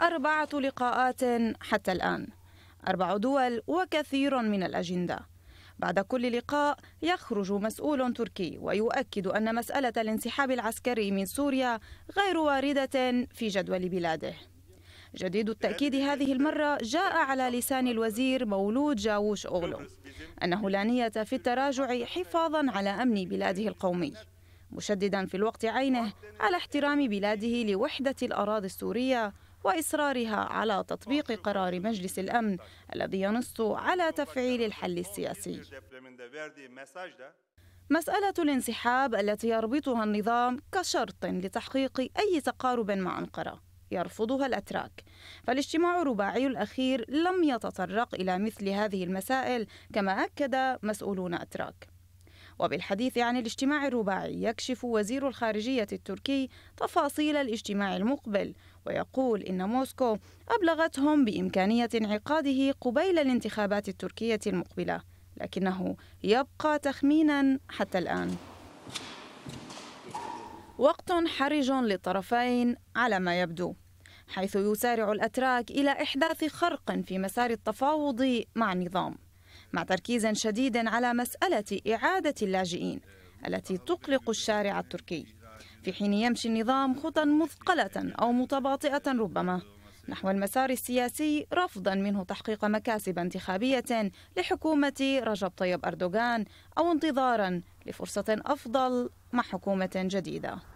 أربعة لقاءات حتى الآن أربع دول وكثير من الأجندة بعد كل لقاء يخرج مسؤول تركي ويؤكد أن مسألة الانسحاب العسكري من سوريا غير واردة في جدول بلاده جديد التأكيد هذه المرة جاء على لسان الوزير مولود جاوش أولو أنه لا نية في التراجع حفاظا على أمن بلاده القومي مشددا في الوقت عينه على احترام بلاده لوحدة الأراضي السورية وإصرارها على تطبيق قرار مجلس الأمن الذي ينص على تفعيل الحل السياسي مسألة الانسحاب التي يربطها النظام كشرط لتحقيق أي تقارب مع أنقرة يرفضها الأتراك فالاجتماع الرباعي الأخير لم يتطرق إلى مثل هذه المسائل كما أكد مسؤولون أتراك وبالحديث عن الاجتماع الرباعي يكشف وزير الخارجية التركي تفاصيل الاجتماع المقبل ويقول إن موسكو أبلغتهم بإمكانية انعقاده قبيل الانتخابات التركية المقبلة لكنه يبقى تخمينا حتى الآن وقت حرج للطرفين على ما يبدو حيث يسارع الأتراك إلى إحداث خرق في مسار التفاوض مع النظام مع تركيز شديد على مسألة إعادة اللاجئين التي تقلق الشارع التركي في حين يمشي النظام خطى مثقلة أو متباطئة ربما نحو المسار السياسي رفضا منه تحقيق مكاسب انتخابية لحكومة رجب طيب أردوغان أو انتظارا لفرصة أفضل مع حكومة جديدة